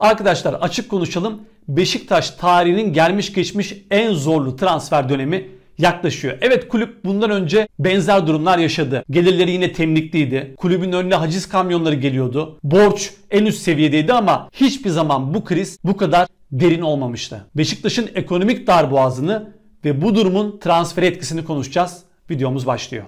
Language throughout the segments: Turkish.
Arkadaşlar açık konuşalım. Beşiktaş tarihinin gelmiş geçmiş en zorlu transfer dönemi yaklaşıyor. Evet kulüp bundan önce benzer durumlar yaşadı. Gelirleri yine temlikliydi. Kulübün önüne haciz kamyonları geliyordu. Borç en üst seviyedeydi ama hiçbir zaman bu kriz bu kadar derin olmamıştı. Beşiktaş'ın ekonomik darboğazını ve bu durumun transfer etkisini konuşacağız. Videomuz başlıyor.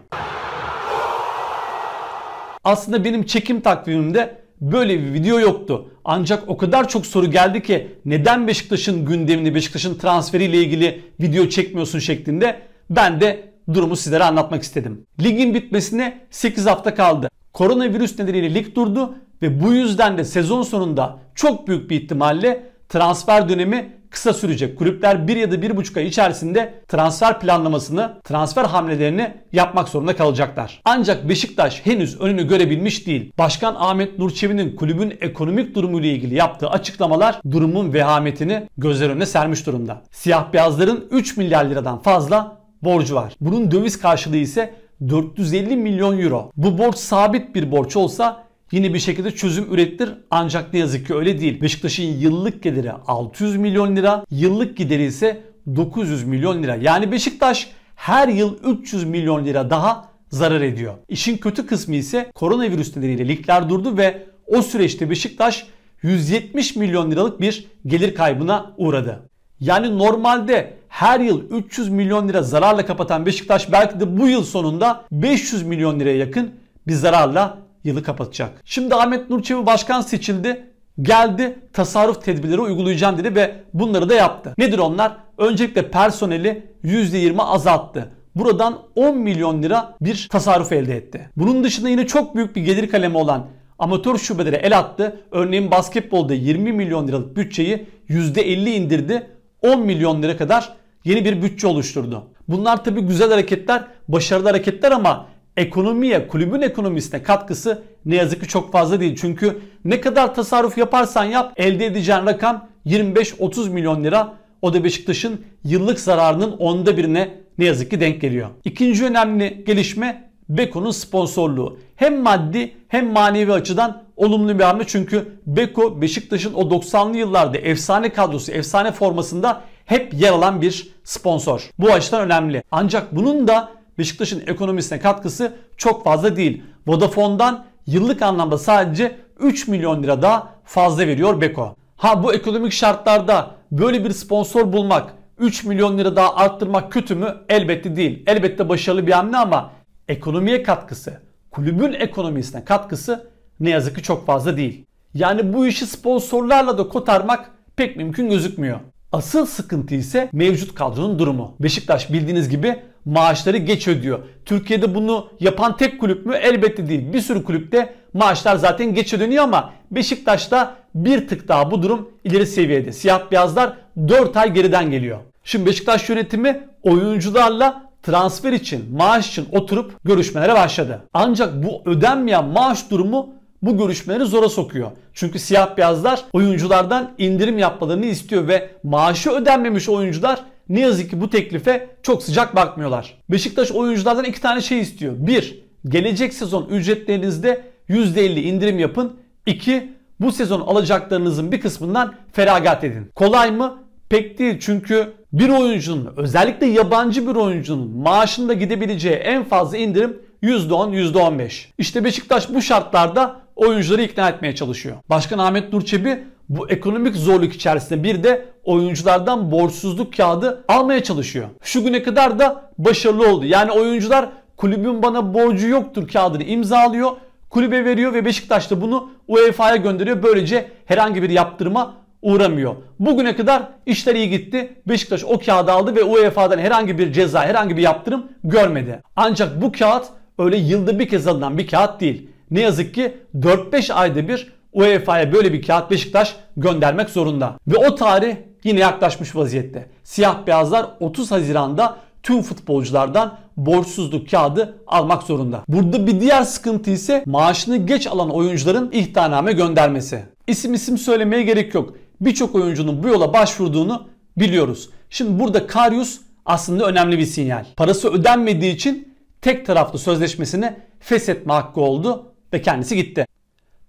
Aslında benim çekim takvimimde böyle bir video yoktu. Ancak o kadar çok soru geldi ki neden Beşiktaş'ın gündemini, Beşiktaş'ın transferiyle ilgili video çekmiyorsun şeklinde ben de durumu sizlere anlatmak istedim. Ligin bitmesine 8 hafta kaldı. Koronavirüs nedeniyle lig durdu ve bu yüzden de sezon sonunda çok büyük bir ihtimalle transfer dönemi kısa sürecek. Kulüpler bir ya da bir buçuk ay içerisinde transfer planlamasını, transfer hamlelerini yapmak zorunda kalacaklar. Ancak Beşiktaş henüz önünü görebilmiş değil. Başkan Ahmet Nurçevi'nin kulübün ekonomik durumu ile ilgili yaptığı açıklamalar durumun vehametini gözler önüne sermiş durumda. Siyah beyazların 3 milyar liradan fazla borcu var. Bunun döviz karşılığı ise 450 milyon euro. Bu borç sabit bir borç olsa yine bir şekilde çözüm üretilir ancak ne yazık ki öyle değil. Beşiktaş'ın yıllık geliri 600 milyon lira, yıllık gideri ise 900 milyon lira. Yani Beşiktaş her yıl 300 milyon lira daha zarar ediyor. İşin kötü kısmı ise koronavirüs nedeniyle ligler durdu ve o süreçte Beşiktaş 170 milyon liralık bir gelir kaybına uğradı. Yani normalde her yıl 300 milyon lira zararla kapatan Beşiktaş belki de bu yıl sonunda 500 milyon liraya yakın bir zararla yılı kapatacak. Şimdi Ahmet Nurçevi başkan seçildi. Geldi tasarruf tedbirleri uygulayacağım dedi ve bunları da yaptı. Nedir onlar? Öncelikle personeli %20 azalttı. Buradan 10 milyon lira bir tasarruf elde etti. Bunun dışında yine çok büyük bir gelir kalemi olan amatör şubelere el attı. Örneğin basketbolda 20 milyon liralık bütçeyi %50 indirdi. 10 milyon lira kadar yeni bir bütçe oluşturdu. Bunlar tabi güzel hareketler, başarılı hareketler ama ekonomiye, kulübün ekonomisine katkısı ne yazık ki çok fazla değil. Çünkü ne kadar tasarruf yaparsan yap elde edeceğin rakam 25-30 milyon lira. O da Beşiktaş'ın yıllık zararının onda birine ne yazık ki denk geliyor. İkinci önemli gelişme Beko'nun sponsorluğu. Hem maddi hem manevi açıdan olumlu bir hamle. Çünkü Beko Beşiktaş'ın o 90'lı yıllarda efsane kadrosu, efsane formasında hep yer alan bir sponsor. Bu açıdan önemli. Ancak bunun da Beşiktaş'ın ekonomisine katkısı çok fazla değil. Vodafone'dan yıllık anlamda sadece 3 milyon lira daha fazla veriyor Beko. Ha bu ekonomik şartlarda böyle bir sponsor bulmak 3 milyon lira daha arttırmak kötü mü? Elbette değil. Elbette başarılı bir hamle ama ekonomiye katkısı, kulübün ekonomisine katkısı ne yazık ki çok fazla değil. Yani bu işi sponsorlarla da kotarmak pek mümkün gözükmüyor. Asıl sıkıntı ise mevcut kadronun durumu. Beşiktaş bildiğiniz gibi maaşları geç ödüyor. Türkiye'de bunu yapan tek kulüp mü? Elbette değil. Bir sürü kulüpte maaşlar zaten geç ödeniyor ama Beşiktaş'ta bir tık daha bu durum ileri seviyede. Siyah beyazlar 4 ay geriden geliyor. Şimdi Beşiktaş yönetimi oyuncularla transfer için, maaş için oturup görüşmelere başladı. Ancak bu ödenmeyen maaş durumu bu görüşmeleri zora sokuyor. Çünkü siyah beyazlar oyunculardan indirim yapmalarını istiyor ve maaşı ödenmemiş oyuncular ne yazık ki bu teklife çok sıcak bakmıyorlar. Beşiktaş oyunculardan iki tane şey istiyor. Bir, gelecek sezon ücretlerinizde %50 indirim yapın. İki, bu sezon alacaklarınızın bir kısmından feragat edin. Kolay mı? Pek değil çünkü bir oyuncunun özellikle yabancı bir oyuncunun maaşında gidebileceği en fazla indirim %10, %15. İşte Beşiktaş bu şartlarda oyuncuları ikna etmeye çalışıyor. Başkan Ahmet Nurçebi bu ekonomik zorluk içerisinde bir de oyunculardan borçsuzluk kağıdı almaya çalışıyor. Şu güne kadar da başarılı oldu. Yani oyuncular kulübün bana borcu yoktur kağıdını imzalıyor. Kulübe veriyor ve Beşiktaş da bunu UEFA'ya gönderiyor. Böylece herhangi bir yaptırıma uğramıyor. Bugüne kadar işler iyi gitti. Beşiktaş o kağıdı aldı ve UEFA'dan herhangi bir ceza, herhangi bir yaptırım görmedi. Ancak bu kağıt öyle yılda bir kez alınan bir kağıt değil. Ne yazık ki 4-5 ayda bir UEFA'ya böyle bir kağıt Beşiktaş göndermek zorunda. Ve o tarih yine yaklaşmış vaziyette. Siyah beyazlar 30 Haziran'da tüm futbolculardan borçsuzluk kağıdı almak zorunda. Burada bir diğer sıkıntı ise maaşını geç alan oyuncuların ihtarname göndermesi. İsim isim söylemeye gerek yok. Birçok oyuncunun bu yola başvurduğunu biliyoruz. Şimdi burada Karius aslında önemli bir sinyal. Parası ödenmediği için tek taraflı sözleşmesini feshetme hakkı oldu ve kendisi gitti.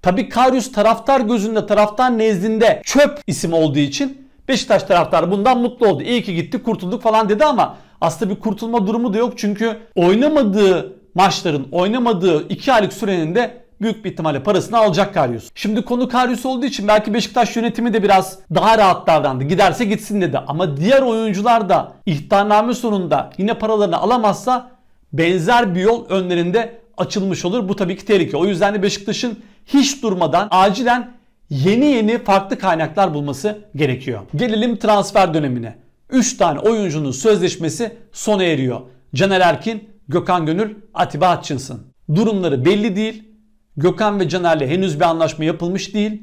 Tabi Karius taraftar gözünde, taraftar nezdinde çöp isim olduğu için Beşiktaş taraftar bundan mutlu oldu. İyi ki gitti kurtulduk falan dedi ama aslında bir kurtulma durumu da yok. Çünkü oynamadığı maçların, oynamadığı 2 aylık sürenin de büyük bir ihtimalle parasını alacak Karius. Şimdi konu Karius olduğu için belki Beşiktaş yönetimi de biraz daha rahat davrandı. Giderse gitsin dedi. Ama diğer oyuncular da ihtarname sonunda yine paralarını alamazsa benzer bir yol önlerinde açılmış olur. Bu tabii ki tehlike. O yüzden de Beşiktaş'ın hiç durmadan acilen yeni yeni farklı kaynaklar bulması gerekiyor. Gelelim transfer dönemine. 3 tane oyuncunun sözleşmesi sona eriyor. Caner Erkin, Gökhan Gönül, Atiba Hutchinson. Durumları belli değil. Gökhan ve Caner'le henüz bir anlaşma yapılmış değil.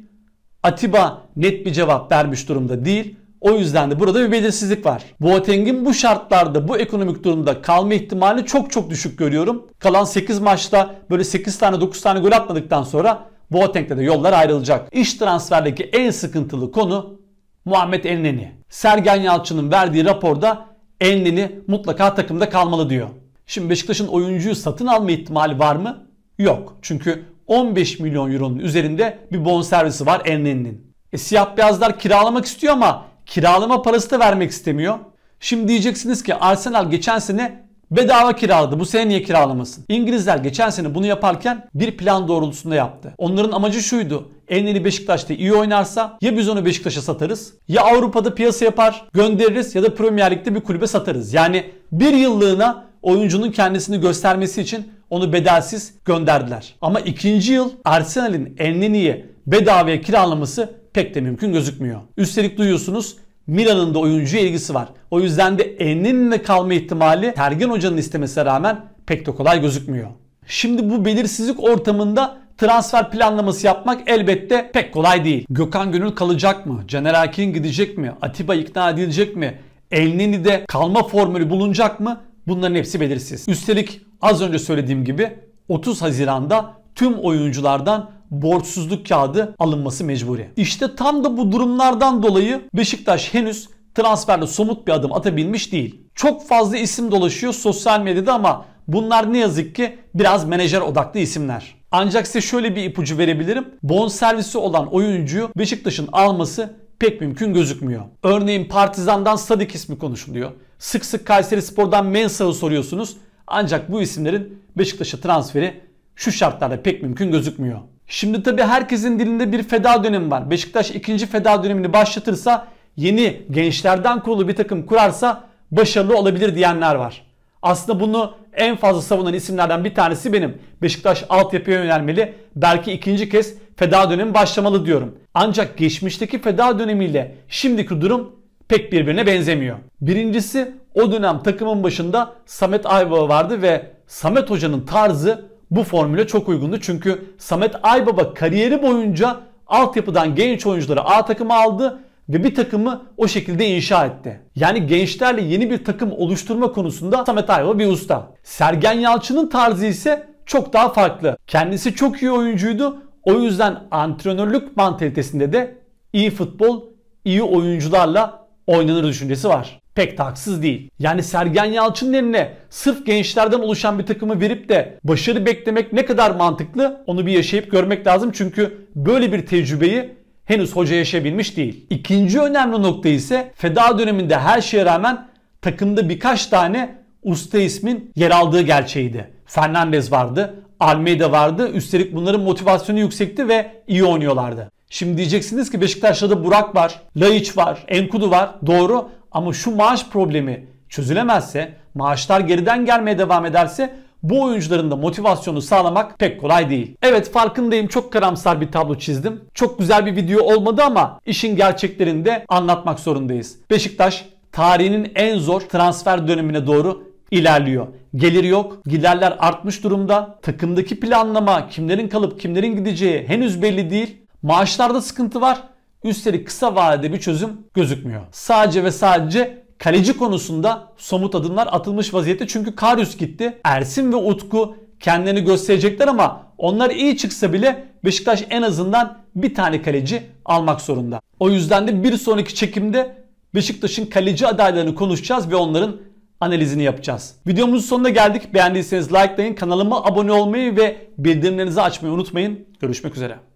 Atiba net bir cevap vermiş durumda değil. O yüzden de burada bir belirsizlik var. Boateng'in bu şartlarda bu ekonomik durumda kalma ihtimali çok çok düşük görüyorum. Kalan 8 maçta böyle 8 tane 9 tane gol atmadıktan sonra Boateng'de de yollar ayrılacak. İş transferdeki en sıkıntılı konu Muhammed Enneni. Sergen Yalçın'ın verdiği raporda Enneni mutlaka takımda kalmalı diyor. Şimdi Beşiktaş'ın oyuncuyu satın alma ihtimali var mı? Yok. Çünkü 15 milyon euronun üzerinde bir bonservisi var Elneni'nin. E, siyah beyazlar kiralamak istiyor ama kiralama parası da vermek istemiyor. Şimdi diyeceksiniz ki Arsenal geçen sene Bedava kiraladı. Bu sene niye kiralamasın? İngilizler geçen sene bunu yaparken bir plan doğrultusunda yaptı. Onların amacı şuydu. Elneni Beşiktaş'ta iyi oynarsa ya biz onu Beşiktaş'a satarız ya Avrupa'da piyasa yapar göndeririz ya da Premier Lig'de bir kulübe satarız. Yani bir yıllığına oyuncunun kendisini göstermesi için onu bedelsiz gönderdiler. Ama ikinci yıl Arsenal'in Elneni'yi bedavaya kiralaması pek de mümkün gözükmüyor. Üstelik duyuyorsunuz Milan'ın da oyuncu ilgisi var. O yüzden de Ennin'le kalma ihtimali Tergen Hoca'nın istemesine rağmen pek de kolay gözükmüyor. Şimdi bu belirsizlik ortamında transfer planlaması yapmak elbette pek kolay değil. Gökhan Gönül kalacak mı? Caner Erkin gidecek mi? Atiba ikna edilecek mi? Elnen'i de kalma formülü bulunacak mı? Bunların hepsi belirsiz. Üstelik az önce söylediğim gibi 30 Haziran'da tüm oyunculardan borçsuzluk kağıdı alınması mecburi. İşte tam da bu durumlardan dolayı Beşiktaş henüz transferde somut bir adım atabilmiş değil. Çok fazla isim dolaşıyor sosyal medyada ama bunlar ne yazık ki biraz menajer odaklı isimler. Ancak size şöyle bir ipucu verebilirim. Bon servisi olan oyuncuyu Beşiktaş'ın alması pek mümkün gözükmüyor. Örneğin Partizan'dan Sadik ismi konuşuluyor. Sık sık Kayseri Spor'dan Mensah'ı soruyorsunuz. Ancak bu isimlerin Beşiktaş'a transferi şu şartlarda pek mümkün gözükmüyor. Şimdi tabi herkesin dilinde bir feda dönemi var. Beşiktaş ikinci feda dönemini başlatırsa yeni gençlerden kurulu bir takım kurarsa başarılı olabilir diyenler var. Aslında bunu en fazla savunan isimlerden bir tanesi benim. Beşiktaş altyapıya yönelmeli. Belki ikinci kez feda dönemi başlamalı diyorum. Ancak geçmişteki feda dönemiyle şimdiki durum pek birbirine benzemiyor. Birincisi o dönem takımın başında Samet Aybaba vardı ve Samet Hoca'nın tarzı bu formüle çok uygundu. Çünkü Samet Aybaba kariyeri boyunca altyapıdan genç oyuncuları A takıma aldı ve bir takımı o şekilde inşa etti. Yani gençlerle yeni bir takım oluşturma konusunda Samet Aybaba bir usta. Sergen Yalçın'ın tarzı ise çok daha farklı. Kendisi çok iyi oyuncuydu. O yüzden antrenörlük mantalitesinde de iyi futbol, iyi oyuncularla oynanır düşüncesi var pek de değil. Yani Sergen Yalçın'ın eline sırf gençlerden oluşan bir takımı verip de başarı beklemek ne kadar mantıklı onu bir yaşayıp görmek lazım. Çünkü böyle bir tecrübeyi henüz hoca yaşayabilmiş değil. İkinci önemli nokta ise feda döneminde her şeye rağmen takımda birkaç tane usta ismin yer aldığı gerçeğiydi. Fernandez vardı, Almeida vardı. Üstelik bunların motivasyonu yüksekti ve iyi oynuyorlardı. Şimdi diyeceksiniz ki Beşiktaş'ta da Burak var, Laiç var, Enkudu var. Doğru ama şu maaş problemi çözülemezse, maaşlar geriden gelmeye devam ederse bu oyuncuların da motivasyonu sağlamak pek kolay değil. Evet farkındayım çok karamsar bir tablo çizdim. Çok güzel bir video olmadı ama işin gerçeklerini de anlatmak zorundayız. Beşiktaş tarihinin en zor transfer dönemine doğru ilerliyor. Gelir yok, giderler artmış durumda. Takımdaki planlama, kimlerin kalıp kimlerin gideceği henüz belli değil. Maaşlarda sıkıntı var. Üstelik kısa vadede bir çözüm gözükmüyor. Sadece ve sadece kaleci konusunda somut adımlar atılmış vaziyette. Çünkü Karius gitti. Ersin ve Utku kendini gösterecekler ama onlar iyi çıksa bile Beşiktaş en azından bir tane kaleci almak zorunda. O yüzden de bir sonraki çekimde Beşiktaş'ın kaleci adaylarını konuşacağız ve onların analizini yapacağız. Videomuzun sonuna geldik. Beğendiyseniz likelayın, kanalıma abone olmayı ve bildirimlerinizi açmayı unutmayın. Görüşmek üzere.